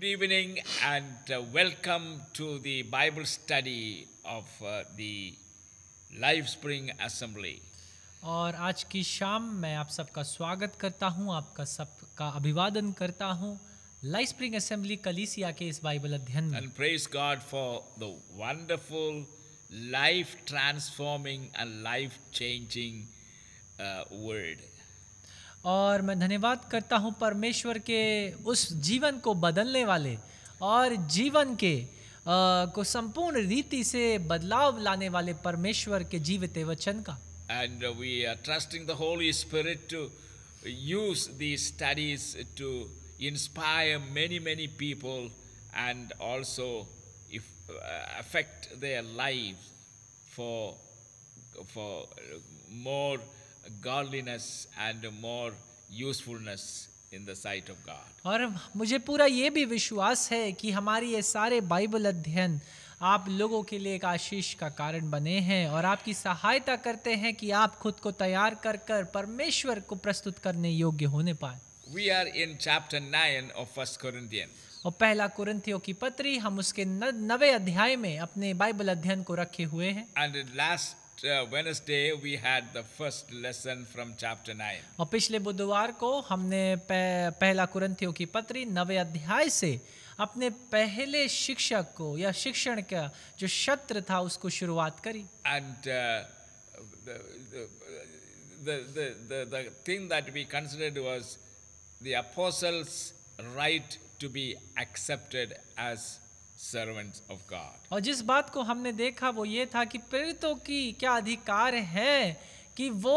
Good evening and uh, welcome to the Bible study of uh, the Live Spring Assembly. और आज की शाम मैं आप सबका स्वागत करता हूं आपका सबका अभिवादन करता हूं लाइफ स्प्रिंग असेंबली कलीसिया के इस बाइबल अध्ययन में And praise God for the wonderful life transforming and life changing uh, word. और मैं धन्यवाद करता हूँ परमेश्वर के उस जीवन को बदलने वाले और जीवन के आ, को संपूर्ण रीति से बदलाव लाने वाले परमेश्वर के जीवित वचन का and we are trusting the Holy Spirit to use the studies to inspire many many people and also affect their life for for more godliness and more usefulness in the sight of God. और मुझे पूरा ये भी विश्वास है कि हमारे ये सारे बाइबल अध्ययन आप लोगों के लिए एक आशीष का कारण बने हैं और आपकी सहायता करते हैं कि आप खुद को तैयार कर कर परमेश्वर को प्रस्तुत करने योग्य होने पाए we are in chapter nine of first Corinthians. और पहला कुरंथियों की पत्री हम उसके नवे अध्याय में अपने बाइबल अध्ययन को रखे हुए हैं and last Uh, Wednesday we had the first lesson from chapter 9. और पिछले बुधवार को हमने पहला कुरंथियों की पत्री नवे अध्याय से अपने पहले शिक्षक को या शिक्षण का जो शत्र था उसको शुरुआत करी and thing that we considered was the apostle's right to be accepted as servants of God. और जिस बात को हमने देखा वो ये था कि प्रेरितों की क्या अधिकार है कि वो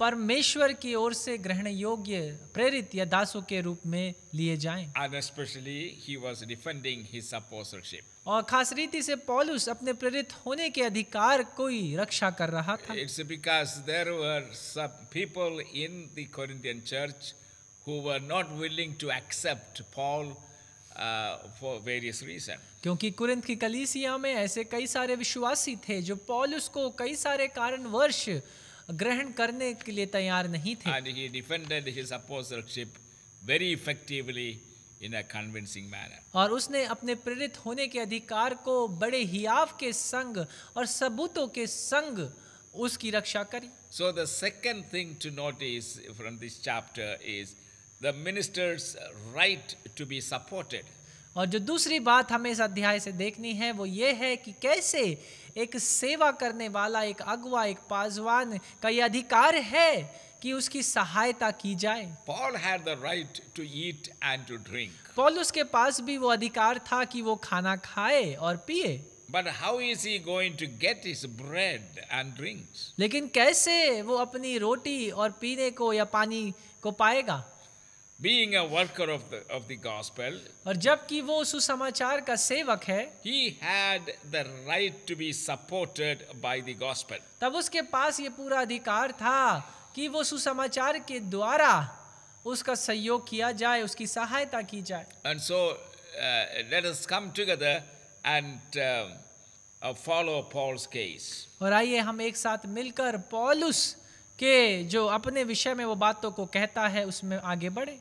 परमेश्वर की ओर से ग्रहण योग्य प्रेरित या दासों के रूप में लिए जाएं। And especially he was defending his apostleship. और खास रीति से पॉलुस अपने प्रेरित होने के अधिकार को ही रक्षा कर रहा था it's because there were some people in the Corinthian church who were not willing to accept Paul for various reason क्योंकि कुरिंथ की कलीसिया में ऐसे कई सारे विश्वासी थे जो पॉलुस को कई सारे कारण वर्ष ग्रहण करने के लिए तैयार नहीं थे and he defended his apostleship very effectively in a convincing manner और उसने अपने प्रेरित होने के अधिकार को बड़े हियाव के संग और सबूतों के संग उसकी रक्षा करी so the second thing to notice from this chapter is the minister's right to be supported. और जो दूसरी बात हमें इस अध्याय से देखनी है वो ये है कि कैसे एक सेवा करने वाला एक अगवा एक पासवान का ये अधिकार है कि उसकी सहायता की जाए Paul had the right to eat and to drink Paul उसके पास भी वो अधिकार था कि वो खाना खाए और पिए But how is he going to get his bread and drinks? लेकिन कैसे वो अपनी रोटी और पीने को या पानी को पाएगा? being a worker of the of the gospel aur jab ki wo us samachar ka sevak hai he had the right to be supported by the gospel तब उसके पास ये पूरा अधिकार था कि वो सुसमाचार ke dwara uska sahyog kiya jaye uski sahayata ki jaye and so uh, let us come together and uh, follow Paul's case aur aaiye hum ek साथ milkar paulus कि जो अपने विषय में वो बातों को कहता है उसमें आगे बढ़े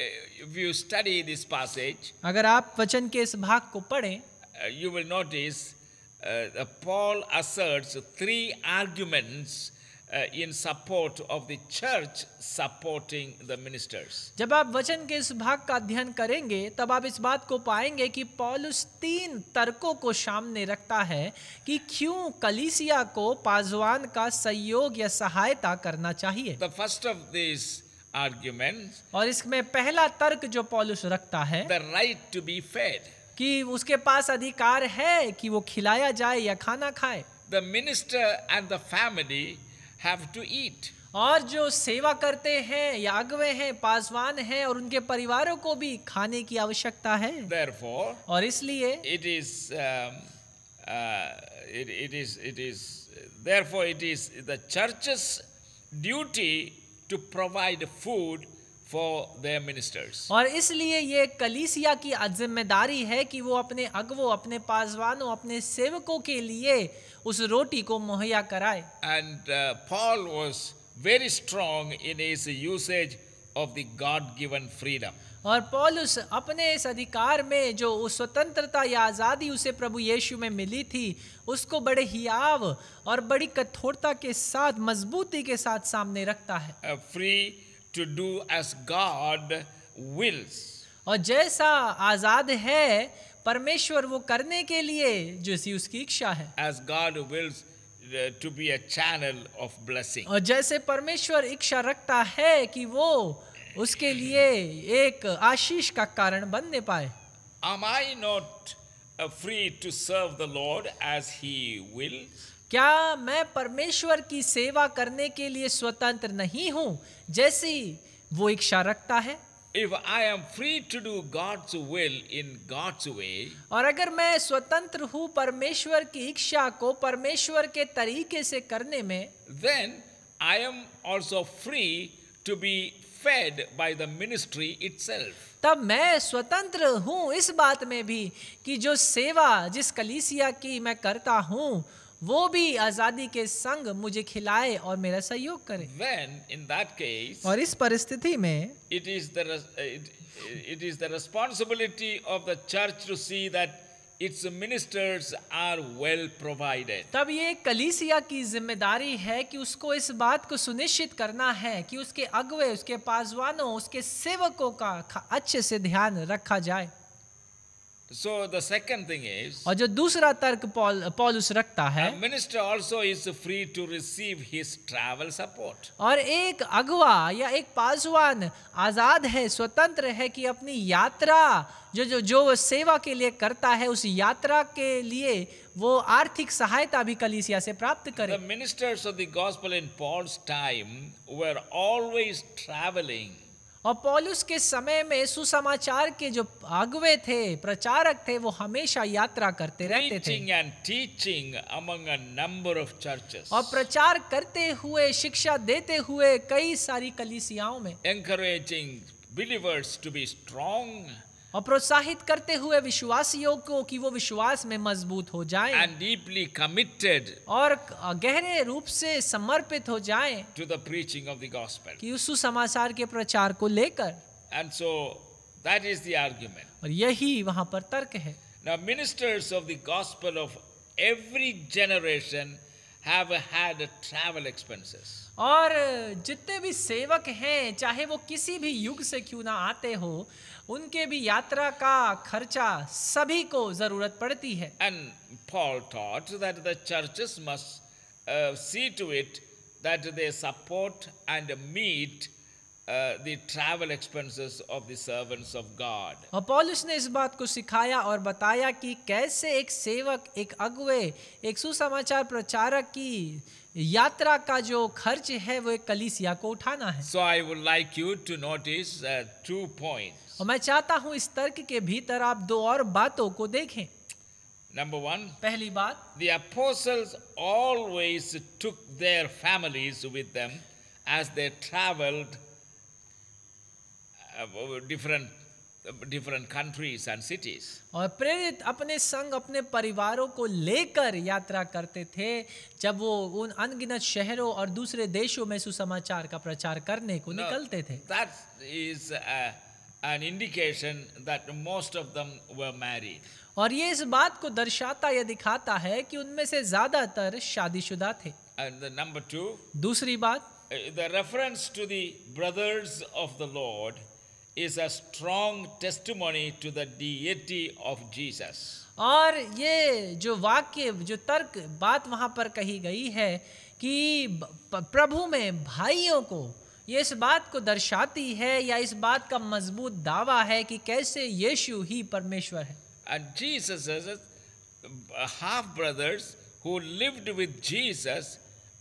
If you study this passage, अगर आप वचन के इस भाग को पढ़े you will notice Paul asserts three arguments Uh, in support of the church supporting the ministers. जब आप वचन के इस भाग का अध्ययन करेंगे तब आप इस बात को पाएंगे कि पॉलुस तीन तर्कों को सामने रखता है कि क्यों कलीसिया को पाजवान का सहयोग या सहायता करना चाहिए the first of this argument और इसमें पहला तर्क जो पॉलुस रखता है The right to be fed कि उसके पास अधिकार है कि वो खिलाया जाए या खाना खाए the minister and the family have to eat और जो सेवा करते हैं यागवे हैं पासवान हैं और उनके परिवारों को भी खाने की आवश्यकता है देयरफॉर और इसलिए it is it is it is therefore it is the church's duty to provide food for their ministers. और इसलिए ये कलीसिया की जिम्मेदारी है कि वो अपने अगवों अपने पासवानों अपने सेवकों के लिए उस रोटी को मुहैया कराए And uh, Paul was very strong in his usage of the God given freedom. और पॉलुस अपने इस अधिकार में जो उस स्वतंत्रता या आज़ादी उसे प्रभु यीशु में मिली थी उसको बड़े हियाव और बड़ी कठोरता के साथ मजबूती के साथ सामने रखता है free uh, to do as God wills. और जैसा आजाद है परमेश्वर वो करने के लिए जैसी उसकी इच्छा है As God wills to be a channel of blessing. और जैसे परमेश्वर इच्छा रखता है कि वो उसके लिए एक आशीष का कारण बनने पाए Am I not free to serve the Lord as He wills? क्या मैं परमेश्वर की सेवा करने के लिए स्वतंत्र नहीं हूं जैसी वो इच्छा रखता है If I am free to do God's will in God's way, और अगर मैं स्वतंत्र हूँ परमेश्वर की इच्छा को परमेश्वर के तरीके से करने में then I am also free to be fed by the ministry itself. तब मैं स्वतंत्र हूँ इस बात में भी कि जो सेवा जिस कलीसिया की मैं करता हूँ वो भी आजादी के संग मुझे खिलाए और मेरा सहयोग करे When, in that case, और इस परिस्थिति में it is the it, of the church to see that its ministers are well provided. तब ये kalisiya की जिम्मेदारी है ki उसको इस बात को सुनिश्चित करना है ki उसके agwe उसके पासवानों उसके सेवकों का अच्छे से ध्यान रखा जाए So the second thing is और जो दूसरा तर्क पॉल पॉलुस रखता है minister also is free to receive his travel support और एक अगवा या एक पासवान आजाद है स्वतंत्र है कि अपनी यात्रा जो जो जो वो सेवा के लिए करता है उस यात्रा के लिए वो आर्थिक सहायता भी कलीसिया से प्राप्त करे The ministers of the gospel in Paul's time were always traveling और पॉलुस के समय में सुसमाचार के जो आगवे थे प्रचारक थे वो हमेशा यात्रा करते रहते थे teaching among number of churches और प्रचार करते हुए शिक्षा देते हुए कई सारी कलिसियाओं में encouraging believers to be strong और प्रोत्साहित करते हुए विश्वासियों को कि वो विश्वास में मजबूत हो जाएं एंड डीपली कमिटेड और गहरे रूप से समर्पित हो जाएं to the preaching of the gospel कि उस समाचार के प्रचार को लेकर and so that is the argument और यही वहां पर तर्क है now ministers of the gospel of every generation have had travel expenses और जितने भी सेवक हैं चाहे वो किसी भी युग से क्यों ना आते हो उनके भी यात्रा का खर्चा सभी को जरूरत पड़ती है and Paul taught that the churches must see to it that they support and meet travel travel of the servants of God God. पॉलुस ने इस बात को सिखाया और बताया कि कैसे एक सेवक एक अगुए एक सुसमाचार प्रचारक की यात्रा का जो खर्च है वो एक कलीसिया को उठाना है so I would like you to notice two point और मैं चाहता हूं इस तर्क के भीतर आप दो और बातों को देखें Number one, पहली बात the apostles always took their families with them as they traveled different different countries and cities. और प्रेरित अपने संग अपने परिवारों को लेकर यात्रा करते थे जब वो उन अनगिनत शहरों और दूसरे देशों में सुसमाचार का प्रचार करने को no, निकलते थे. That is a, an indication that most of them were married. और ये इस बात को दर्शाता या दिखाता है कि उनमें से ज्यादातर शादीशुदा थे And the number two, दूसरी बात the reference to the brothers of the Lord is a strong testimony to the deity of Jesus. और ये जो वाक्य जो तर्क बात वहाँ पर कही गई है कि प्रभु में भाइयों को ये इस बात को दर्शाती है या इस बात का मजबूत दावा है कि कैसे यीशु ही परमेश्वर है And Jesus half brothers who lived with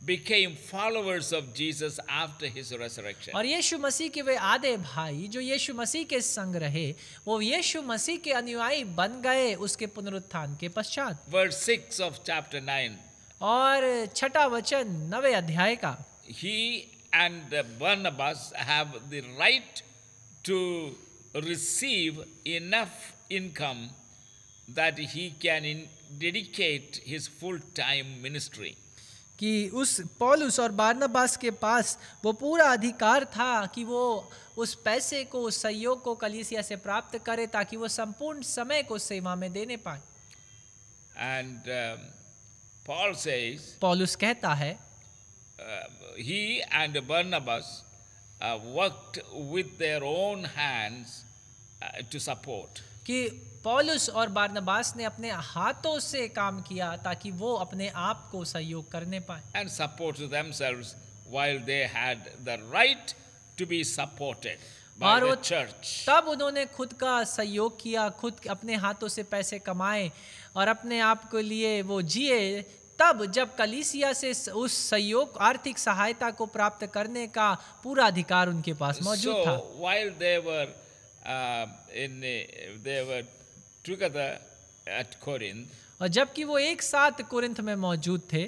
became followers of Jesus after his resurrection. और यीशु मसीह के वे आधे भाई जो यीशु मसीह के संग रहे वो यीशु मसीह के अनुयायी बन गए उसके पुनरुत्थान के पश्चात Verse 6 of chapter 9. और छठा वचन नवे अध्याय का He and Barnabas have the right to receive enough income that he can dedicate his full-time ministry. कि उस पॉलुस और बारनबास के पास वो पूरा अधिकार था कि वो उस पैसे को उस सहयोग को कलीसिया से प्राप्त करे ताकि वो संपूर्ण समय को सेवा में देने पाए एंड पॉल सेज पॉलुस कहता है he and Barnabas worked with their own hands to support. कि पॉलुस और बारनबास ने अपने हाथों से काम किया ताकि वो अपने आप को सहयोग करने पाए and support themselves while they had the right to be supported by और the church. तब उन्होंने खुद का सहयोग किया खुद अपने हाथों से पैसे कमाए और अपने आप के लिए वो जिए तब जब कलीसिया से उस सहयोग आर्थिक सहायता को प्राप्त करने का पूरा अधिकार उनके पास मौजूद था while they were in they were together at Corinth और जबकि वो एक साथ कोरिंथ में मौजूद थे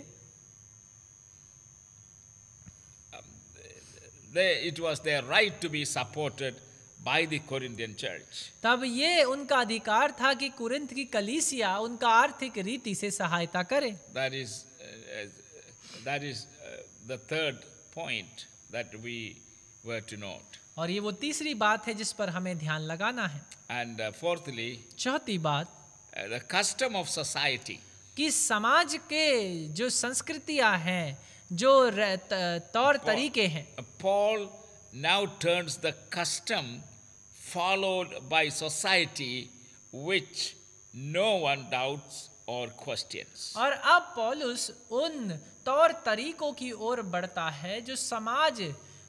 it was their right to be supported by the Corinthian church. तब ये उनका अधिकार था कि कुरिन्थ की कलीसिया उनका आर्थिक रीति से सहायता करे That is uh, that is uh, the third point that we were to note. और ये वो तीसरी बात है जिस पर हमें ध्यान लगाना है And uh, fourthly, चौथी बात uh, the custom of society. कि समाज के जो संस्कृतियां हैं जो तौर तरीके हैं Paul now turns the custom followed by society which no one doubts or questions. aur ab paulus un taur तौर ki or badhta hai jo samaj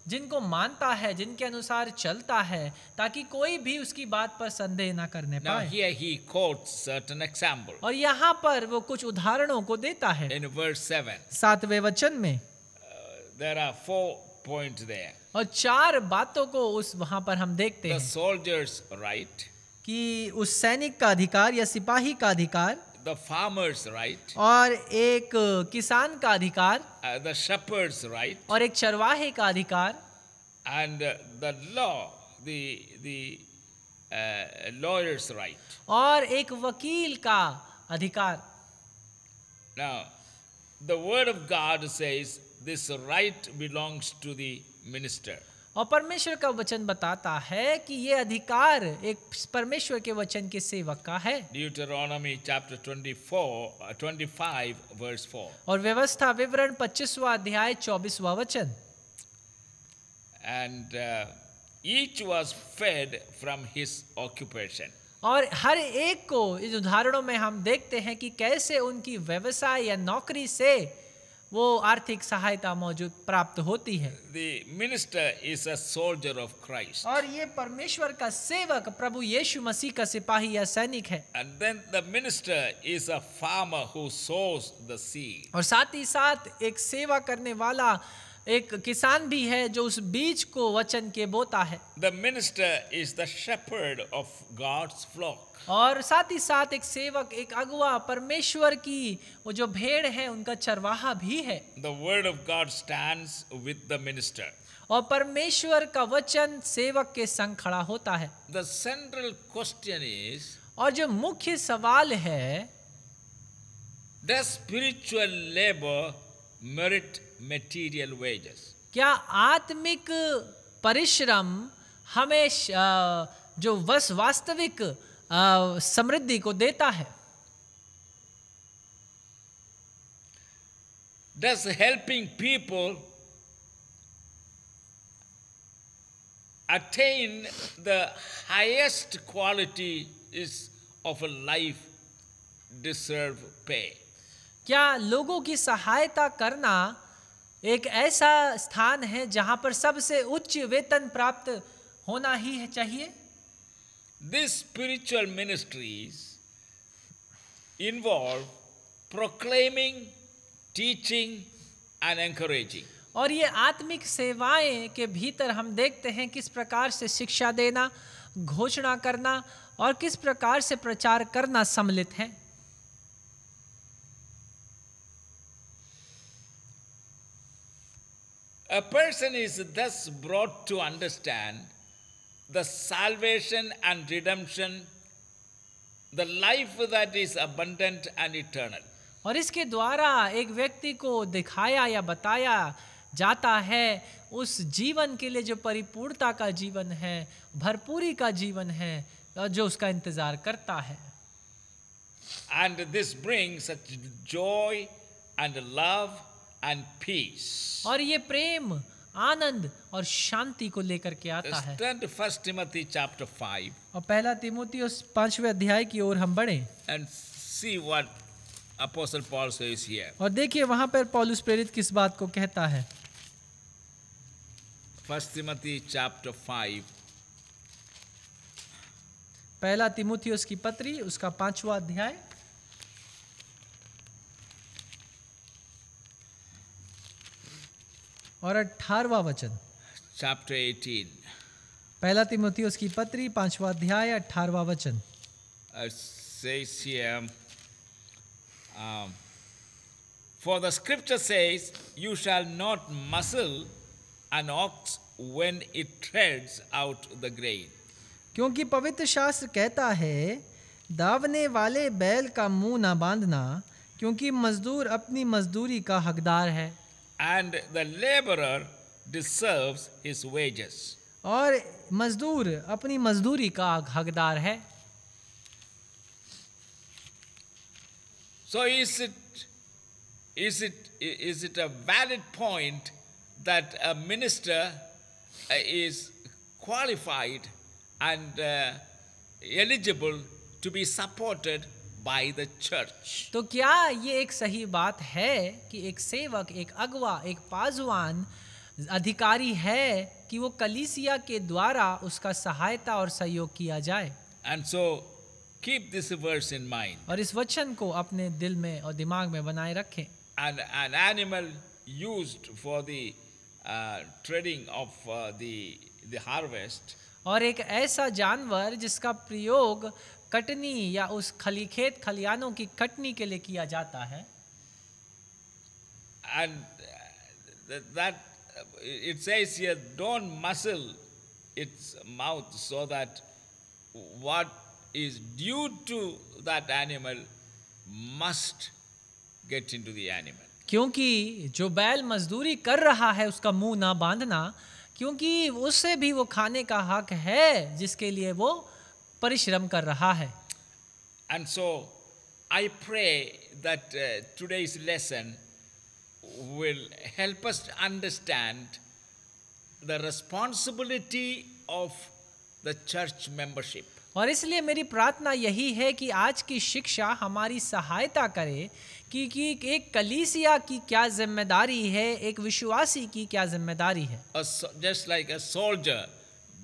jinko manta hai jinke anusar chalta hai taki koi bhi uski baat par sandeh na karne करने Now here he quotes certain example. aur yahan par wo kuch udharanon ko deta hai In verse 7, सातवें vachan mein there are four points there. और चार बातों को उस वहां पर हम देखते हैं सोल्जर्स राइट कि उस सैनिक का अधिकार या सिपाही का अधिकार द फार्मर्स राइट और एक किसान का अधिकार द शपर्स राइट और एक चरवाहे का अधिकार and the law the the lawyer's right और एक वकील का अधिकार now the word of God says this right belongs to the minister. और परमेश्वर का वचन बताता है कि ये अधिकार एक परमेश्वर के वचन के सेवक का है Deuteronomy chapter 24 25 uh, verse 4 और व्यवस्था विवरण 25वां अध्याय 24वां वचन and each was fed from his occupation और हर एक को इस उदाहरणों में हम देखते हैं कि कैसे उनकी व्यवसाय या नौकरी से वो आर्थिक सहायता मौजूद प्राप्त होती है The minister is a soldier of Christ. और ये परमेश्वर का सेवक प्रभु यीशु मसीह का सिपाही या सैनिक है And then the minister is a farmer who sows the seed. और साथ ही साथ एक सेवा करने वाला एक किसान भी है जो उस बीज को वचन के बोता है the minister is the shepherd of God's flock और साथ ही साथ एक सेवक एक अगुआ परमेश्वर की वो जो भेड़ है उनका चरवाहा भी है the word of God stands with the minister और परमेश्वर का वचन सेवक के संग खड़ा होता है द सेंट्रल क्वेश्चन इज और जो मुख्य सवाल है the spiritual labour merit material wages क्या आत्मिक परिश्रम हमें जो वस वास्तविक समृद्धि को देता है Does helping people attain the highest quality is of a life deserve pay? क्या लोगों की सहायता करना एक ऐसा स्थान है जहां पर सबसे उच्च वेतन प्राप्त होना ही है चाहिए this spiritual ministries involve proclaiming teaching and encouraging और ये आत्मिक सेवाएं के भीतर हम देखते हैं किस प्रकार से शिक्षा देना घोषणा करना और किस प्रकार से प्रचार करना सम्मिलित है A person is thus brought to understand the salvation and redemption, the life that is abundant and eternal. और इसके द्वारा एक व्यक्ति को दिखाया या बताया जाता है उस जीवन के लिए जो परिपूर्णता का जीवन है भरपूरी का जीवन है जो उसका इंतजार करता है and this brings joy and love and peace और ये प्रेम आनंद और शांति को लेकर के आता है फर्स्ट तिमोथी चैप्टर फाइव और पहला तिमोथी उस पांचवे अध्याय की ओर हम बढ़े and see what apostle Paul says here और देखिए वहां पर पॉलिस प्रेरित किस बात को कहता है फर्स्ट तिमोथी चैप्टर फाइव पहला तिमोथी उसकी पत्री उसका पांचवा अध्याय और अठारवा वचन चैप्टर एटीन पहला तिमोथी उसकी पत्री पांचवा अध्याय अठारवा वचन for uh, the um, for you shall not muzzle an not when it ox out the grain क्योंकि पवित्र शास्त्र कहता है दावने वाले बैल का मुंह ना बांधना क्योंकि मजदूर अपनी मजदूरी का हकदार है and the laborer deserves his wages. Or, मजदूर apni मजदूरी ka हकदार है So is it is it is it a valid point that a minister uh, is qualified and uh, eligible to be supported by the church तो क्या ये एक सही बात है कि एक सेवक एक अगवा एक पाजवान अधिकारी है कि वो कलीसिया के द्वारा उसका सहायता और सहयोग किया जाए and so keep this verse in mind और इस वचन को अपने दिल में और दिमाग में बनाए रखें and an animal used for the uh, trading of uh, the the harvest और एक ऐसा जानवर जिसका प्रयोग कटनी या उस खली खेत खलियानों की कटनी के लिए किया जाता है and that it says here don't muzzle its mouth so that what is due to that animal must get into the animal क्योंकि जो बैल मजदूरी कर रहा है उसका मुंह ना बांधना क्योंकि उससे भी वो खाने का हक है जिसके लिए वो परिश्रम कर रहा है and so I pray that today is lesson will help us understand the responsibility of the church membership और इसलिए मेरी प्रार्थना यही है कि आज की शिक्षा हमारी सहायता करे कि, कि एक कलीसिया की क्या जिम्मेदारी है एक विश्वासी की क्या जिम्मेदारी है just like a soldier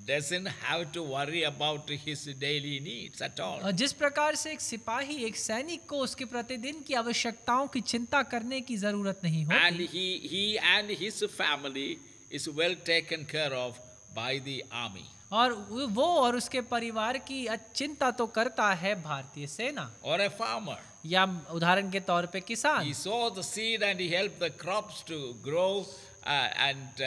doesn't have to worry about his daily needs at all. और जिस प्रकार से एक सिपाही एक सैनिक को उसके प्रतिदिन की आवश्यकताओं की चिंता करने की जरूरत नहीं होती. And he he and his family is well taken care of by the army. और वो और उसके परिवार की चिंता तो करता है भारतीय सेना और ए फार्मर या उदाहरण के तौर पे किसान he sow the seed and he help the crops to grow and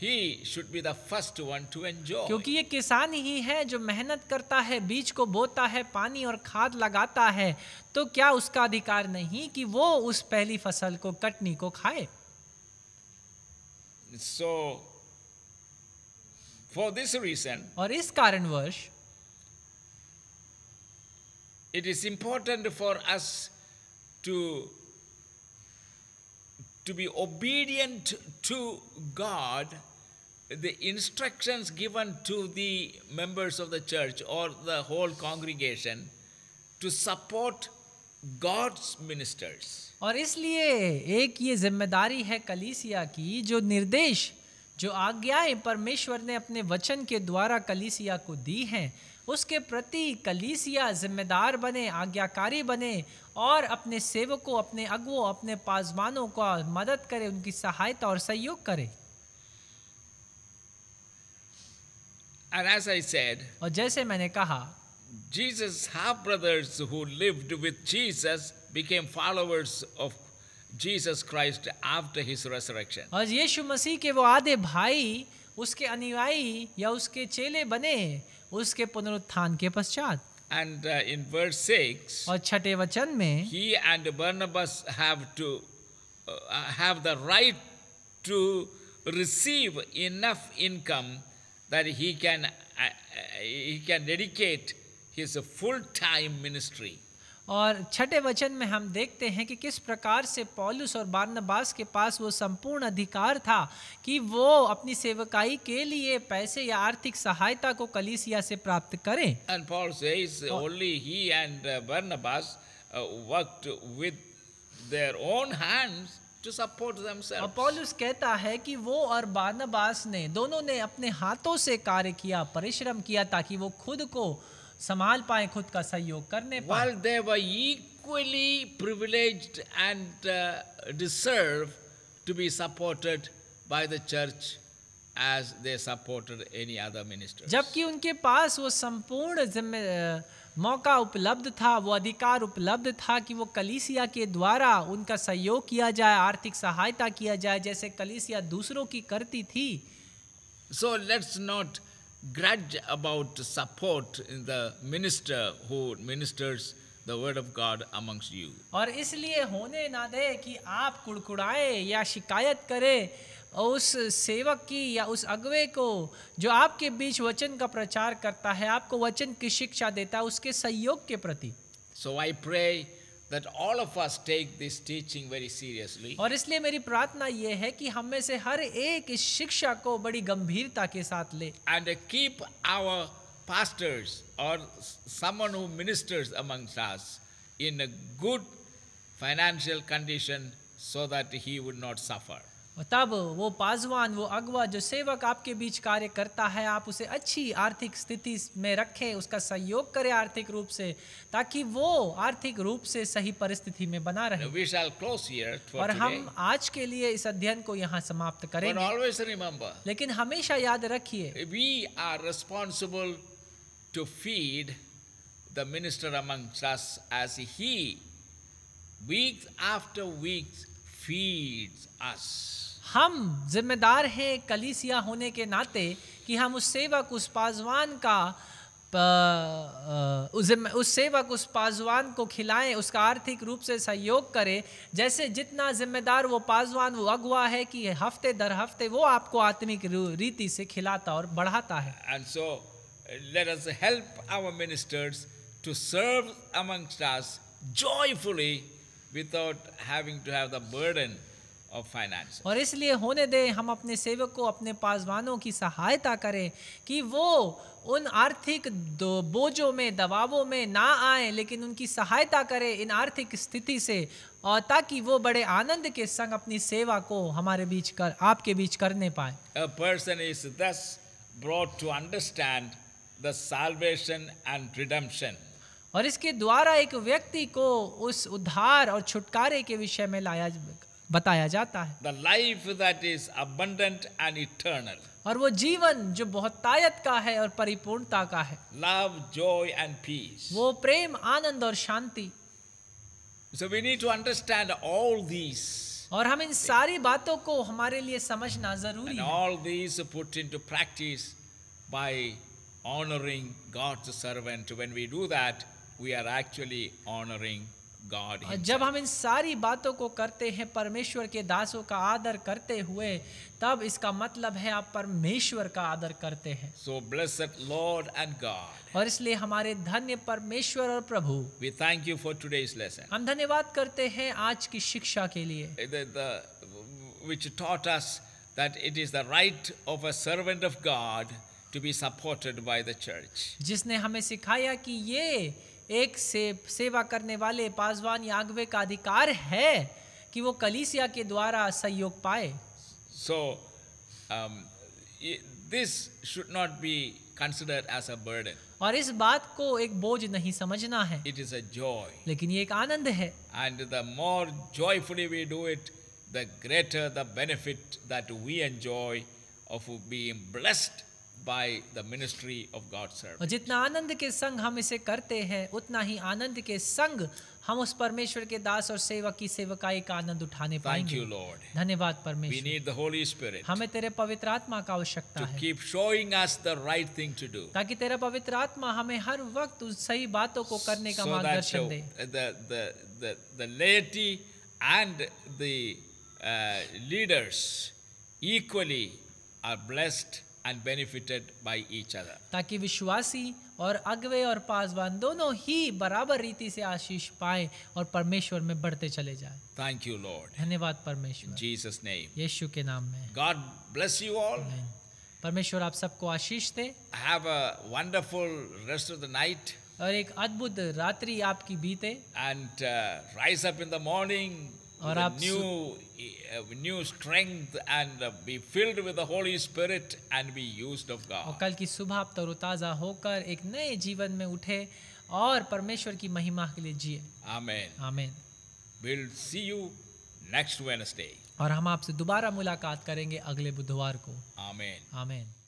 he should be the first one to enjoy क्योंकि ये किसान ही है जो मेहनत करता है बीज को बोता है पानी और खाद लगाता है तो क्या उसका अधिकार नहीं कि वो उस पहली फसल को कटनी को खाए सो फॉर दिस रीजन और इस कारणवश it is important for us to to be obedient to God, the instructions given to the members of the church or the whole congregation to support God's ministers. और इसलिए एक ये जिम्मेदारी है कलीसिया की जो निर्देश जो आज्ञाएं परमेश्वर ने अपने वचन के द्वारा कलीसिया को दी हैं उसके प्रति कलीसिया जिम्मेदार बने आज्ञाकारी बने और अपने सेवकों अपने अगुओं अपने पासवानों का मदद करे उनकी सहायता और सहयोग करे And as I said, और जैसे मैंने कहा Jesus' half brothers who lived with Jesus became followers of Jesus Christ after his resurrection. और यीशु मसीह के वो आधे भाई उसके अनुयायी या उसके चेले बने उसके पुनरुत्थान के पश्चात एंड इन वर्स और छठे वचन में ही and Barnabas have to have the right to receive enough income that he can he can dedicate his full time ministry और छठे वचन में हम देखते हैं कि किस प्रकार से पॉलुस और बारनबास के पास वो संपूर्ण अधिकार था कि वो अपनी सेवकाई के लिए पैसे या आर्थिक सहायता को कलीसिया से प्राप्त करें and Paul says only he and Barnabas worked with their own hands to support themselves. पॉलुस कहता है कि वो और बारनबास ने दोनों ने अपने हाथों से कार्य किया परिश्रम किया ताकि वो खुद को संभाल पाए खुद का सहयोग करने पाए they were equally privileged and uh, deserve to be supported by the church as they supported any other जबकि उनके पास वो संपूर्ण जिम्मे मौका उपलब्ध था वो अधिकार उपलब्ध था कि वो कलीसिया के द्वारा उनका सहयोग किया जाए आर्थिक सहायता किया जाए जैसे कलीसिया दूसरों की करती थी so let's not grudge about support in the minister who ministers the word of God amongst you. और इसलिए होने ना दे कि आप कुड़कुड़ाए या शिकायत करें उस सेवक की या उस अगवे को जो आपके बीच वचन का प्रचार करता है आपको वचन की शिक्षा देता है उसके सहयोग के प्रति so I pray that all of us take this teaching very seriously. और इसलिए मेरी प्रार्थना ये है कि हम में से हर एक इस शिक्षा को बड़ी गंभीरता के साथ ले and keep our pastors or someone who ministers amongst us in a good financial condition so that he would not suffer. तब वो पाजवान वो अगवा जो सेवक आपके बीच कार्य करता है आप उसे अच्छी आर्थिक स्थिति में रखें उसका सहयोग करें आर्थिक रूप से ताकि वो आर्थिक रूप से सही परिस्थिति में बना रहे और हम आज के लिए इस अध्ययन को यहाँ समाप्त remember, लेकिन हमेशा याद रखिए we are responsible to feed the minister amongst us as he weeks after weeks feeds us हम जिम्मेदार हैं कलीसिया होने के नाते कि हम उस सेवक उस पाजवान का उस सेवक उस पाजवान को खिलाएं उसका आर्थिक रूप से सहयोग करें जैसे जितना जिम्मेदार वो पाजवान वो अगुआ है कि हफ्ते दर हफ्ते वो आपको आत्मिक रीति से खिलाता और बढ़ाता है and so let us help our ministers to serve amongst us joyfully without having to have the burden of finance. और इसलिए होने दें हम अपने सेवक को अपने पासवानों की सहायता करें कि वो उन आर्थिक बोझों में दबावों में ना आए लेकिन उनकी सहायता करें इन आर्थिक स्थिति से और ताकि वो बड़े आनंद के संग अपनी सेवा को हमारे बीच कर आपके बीच करने पाए A person is thus brought to understand the salvation and redemption और इसके द्वारा एक व्यक्ति को उस उद्धार और छुटकारे के विषय में लाया बताया जाता है the life that is abundant and eternal और वो जीवन जो बहुतायत का है और परिपूर्णता का है लव जॉय एंड पीस वो प्रेम आनंद और शांति so we need to understand all these और हम इन सारी बातों को हमारे लिए समझना जरूरी है all these put into practice by honouring God's servant When we do that we are actually honoring God himself. जब हम इन सारी बातों को करते हैं परमेश्वर के दासों का आदर करते हुए तब इसका मतलब है आप परमेश्वर का आदर करते हैं so blessed Lord and God और इसलिए हमारे धन्य परमेश्वर और प्रभु we thank you for today's lesson हम धन्यवाद करते हैं आज की शिक्षा के लिए which taught us that it is the right of a servant of God to be supported by the church. जिसने हमें सिखाया कि ये एक से सेवा करने वाले पासवान यागवे का अधिकार है कि वो कलीसिया के द्वारा सहयोग पाए so this should not be consider as a burden और इस बात को एक बोझ नहीं समझना है इट इज अ लेकिन ये एक आनंद है and the more joyfully we do it the greater the benefit that we enjoy of being blessed by the ministry of God's service. जितना आनंद के संग हम इसे करते हैं उतना ही आनंद के संग हम उस परमेश्वर के दास और सेवक की सेवकाई का आनंद उठाने पाएंगे धन्यवाद परमेश्वर We need the Holy Spirit हमें तेरे पवित्र आत्मा का आवश्यकता है keep showing us the right thing to do. ताकि तेरा पवित्र आत्मा हमें हर वक्त उस सही बातों को करने का so मार्गदर्शन दे the, the, the, the laity and the uh, leaders equally are blessed and benefited by each other. ताकि विश्वासी और अगवे और पासवान दोनों ही बराबर रीति से आशीष पाए और परमेश्वर में बढ़ते चले जाए थैंक यू लॉर्ड धन्यवाद परमेश्वर जीसस नेम यीशु के नाम में गॉड ब्लेस यू ऑल परमेश्वर आप सबको आशीष दे have a wonderful rest of the night और एक अद्भुत रात्रि आपकी बीते and rise up in the morning और आप new new strength and be filled with the Holy Spirit and be used of God और कल की सुबह आप तरोताजा होकर एक नए जीवन में उठे और परमेश्वर की महिमा के लिए जिए आमेन आमेन will see you next Wednesday और हम आपसे दोबारा मुलाकात करेंगे अगले बुधवार को आमेन आमेन